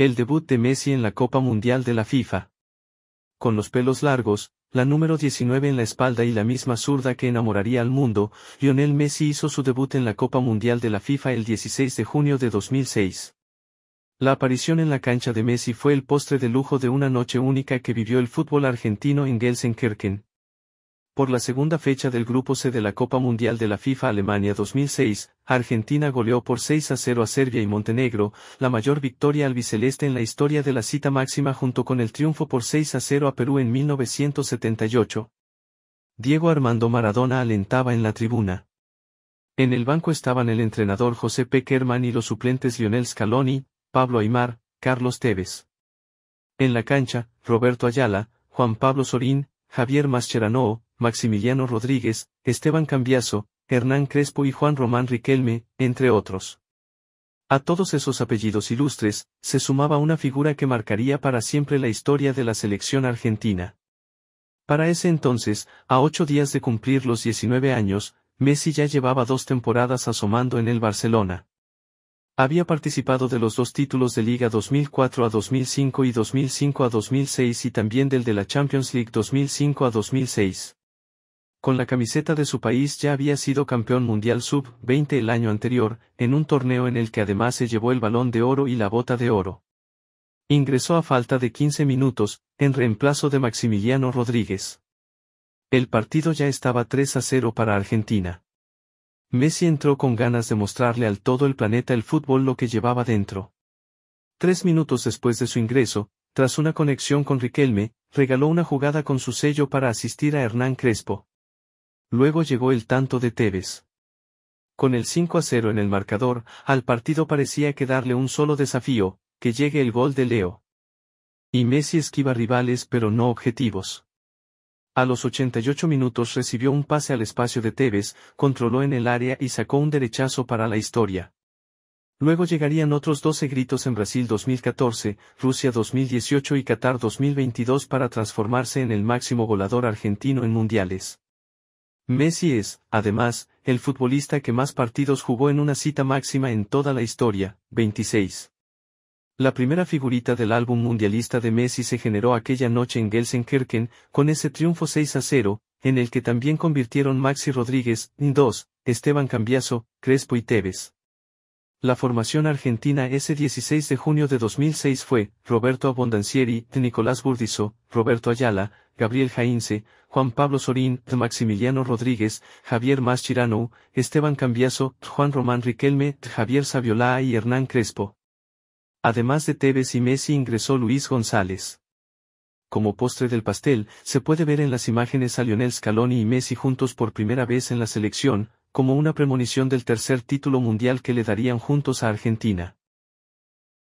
El debut de Messi en la Copa Mundial de la FIFA. Con los pelos largos, la número 19 en la espalda y la misma zurda que enamoraría al mundo, Lionel Messi hizo su debut en la Copa Mundial de la FIFA el 16 de junio de 2006. La aparición en la cancha de Messi fue el postre de lujo de una noche única que vivió el fútbol argentino en Gelsenkirchen, por la segunda fecha del Grupo C de la Copa Mundial de la FIFA Alemania 2006, Argentina goleó por 6 a 0 a Serbia y Montenegro, la mayor victoria albiceleste en la historia de la cita máxima junto con el triunfo por 6 a 0 a Perú en 1978. Diego Armando Maradona alentaba en la tribuna. En el banco estaban el entrenador José Kerman y los suplentes Lionel Scaloni, Pablo Aymar, Carlos Tevez. En la cancha, Roberto Ayala, Juan Pablo Sorín, Javier Mascherano, Maximiliano Rodríguez, Esteban Cambiaso, Hernán Crespo y Juan Román Riquelme, entre otros. A todos esos apellidos ilustres, se sumaba una figura que marcaría para siempre la historia de la selección argentina. Para ese entonces, a ocho días de cumplir los diecinueve años, Messi ya llevaba dos temporadas asomando en el Barcelona. Había participado de los dos títulos de Liga 2004 a 2005 y 2005 a 2006 y también del de la Champions League 2005 a 2006. Con la camiseta de su país ya había sido campeón mundial sub-20 el año anterior, en un torneo en el que además se llevó el balón de oro y la bota de oro. Ingresó a falta de 15 minutos, en reemplazo de Maximiliano Rodríguez. El partido ya estaba 3 a 0 para Argentina. Messi entró con ganas de mostrarle al todo el planeta el fútbol lo que llevaba dentro. Tres minutos después de su ingreso, tras una conexión con Riquelme, regaló una jugada con su sello para asistir a Hernán Crespo. Luego llegó el tanto de Tevez. Con el 5 a 0 en el marcador, al partido parecía que darle un solo desafío, que llegue el gol de Leo. Y Messi esquiva rivales pero no objetivos. A los 88 minutos recibió un pase al espacio de Tevez, controló en el área y sacó un derechazo para la historia. Luego llegarían otros 12 gritos en Brasil 2014, Rusia 2018 y Qatar 2022 para transformarse en el máximo volador argentino en mundiales. Messi es, además, el futbolista que más partidos jugó en una cita máxima en toda la historia, 26. La primera figurita del álbum mundialista de Messi se generó aquella noche en Gelsenkirchen, con ese triunfo 6 a 0, en el que también convirtieron Maxi Rodríguez, 2, Esteban Cambiaso, Crespo y Tevez. La formación argentina ese 16 de junio de 2006 fue Roberto Abondancieri, Nicolás Burdizo, Roberto Ayala, Gabriel Jaínce, Juan Pablo Sorín, Maximiliano Rodríguez, Javier Mascherano, Esteban Cambiaso, Juan Román Riquelme, Javier Saviola y Hernán Crespo. Además de Tevez y Messi ingresó Luis González. Como postre del pastel, se puede ver en las imágenes a Lionel Scaloni y Messi juntos por primera vez en la selección, como una premonición del tercer título mundial que le darían juntos a Argentina.